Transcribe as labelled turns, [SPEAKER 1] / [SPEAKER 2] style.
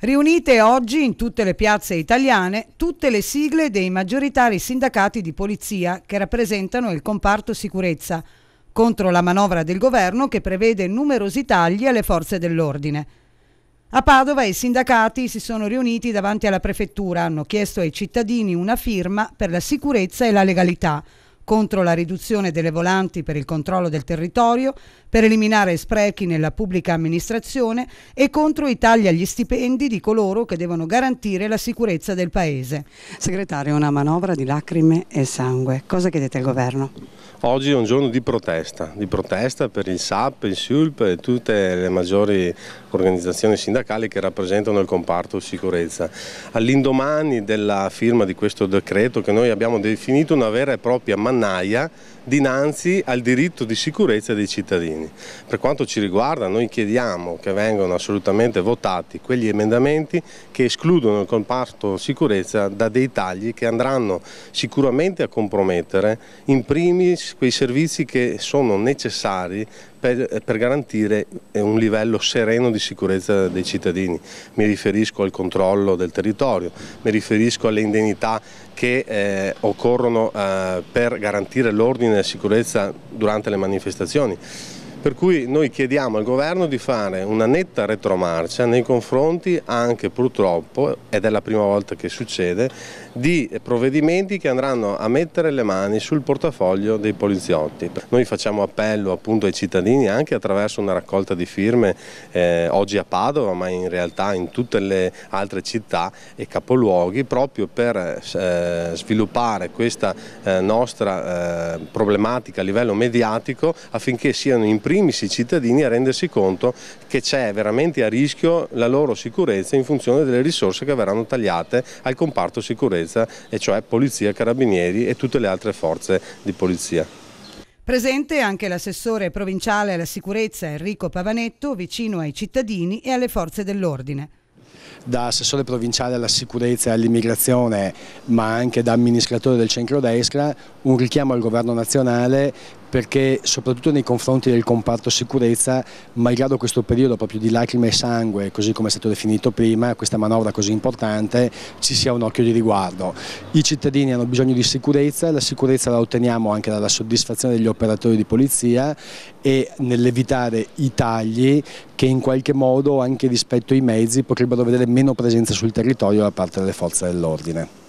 [SPEAKER 1] Riunite oggi in tutte le piazze italiane tutte le sigle dei maggioritari sindacati di polizia che rappresentano il comparto sicurezza contro la manovra del governo che prevede numerosi tagli alle forze dell'ordine. A Padova i sindacati si sono riuniti davanti alla prefettura, hanno chiesto ai cittadini una firma per la sicurezza e la legalità contro la riduzione delle volanti per il controllo del territorio, per eliminare sprechi nella pubblica amministrazione e contro i tagli agli stipendi di coloro che devono garantire la sicurezza del Paese. Segretario, una manovra di lacrime e sangue. Cosa chiedete al governo?
[SPEAKER 2] Oggi è un giorno di protesta, di protesta per il SAP, il SULP e tutte le maggiori organizzazioni sindacali che rappresentano il comparto sicurezza. All'indomani della firma di questo decreto che noi abbiamo definito una vera e propria mannaia dinanzi al diritto di sicurezza dei cittadini. Per quanto ci riguarda noi chiediamo che vengano assolutamente votati quegli emendamenti che escludono il comparto sicurezza da dei tagli che andranno sicuramente a compromettere in primis quei servizi che sono necessari per, per, garantire un livello sereno di sicurezza dei cittadini. Mi riferisco al controllo del territorio, mi riferisco alle indennità che eh, occorrono eh, per garantire l'ordine e la sicurezza durante le manifestazioni. Per cui noi chiediamo al governo di fare una netta retromarcia nei confronti anche purtroppo, ed è la prima volta che succede, di provvedimenti che andranno a mettere le mani sul portafoglio dei poliziotti. Noi facciamo appello appunto ai cittadini cittadini anche attraverso una raccolta di firme eh, oggi a Padova ma in realtà in tutte le altre città e capoluoghi proprio per eh, sviluppare questa eh, nostra eh, problematica a livello mediatico affinché siano in primis i cittadini a rendersi conto che c'è veramente a rischio la loro sicurezza in funzione delle risorse che verranno tagliate al comparto sicurezza e cioè polizia, carabinieri e tutte le altre forze di polizia.
[SPEAKER 1] Presente anche l'assessore provinciale alla sicurezza Enrico Pavanetto, vicino ai cittadini e alle forze dell'ordine
[SPEAKER 3] da assessore provinciale alla sicurezza e all'immigrazione ma anche da amministratore del centro-destra, un richiamo al governo nazionale perché soprattutto nei confronti del comparto sicurezza, malgrado questo periodo proprio di lacrime e sangue, così come è stato definito prima, questa manovra così importante, ci sia un occhio di riguardo. I cittadini hanno bisogno di sicurezza, la sicurezza la otteniamo anche dalla soddisfazione degli operatori di polizia e nell'evitare i tagli che in qualche modo anche rispetto ai mezzi potrebbero vedere meno presenza sul territorio da parte delle forze dell'ordine.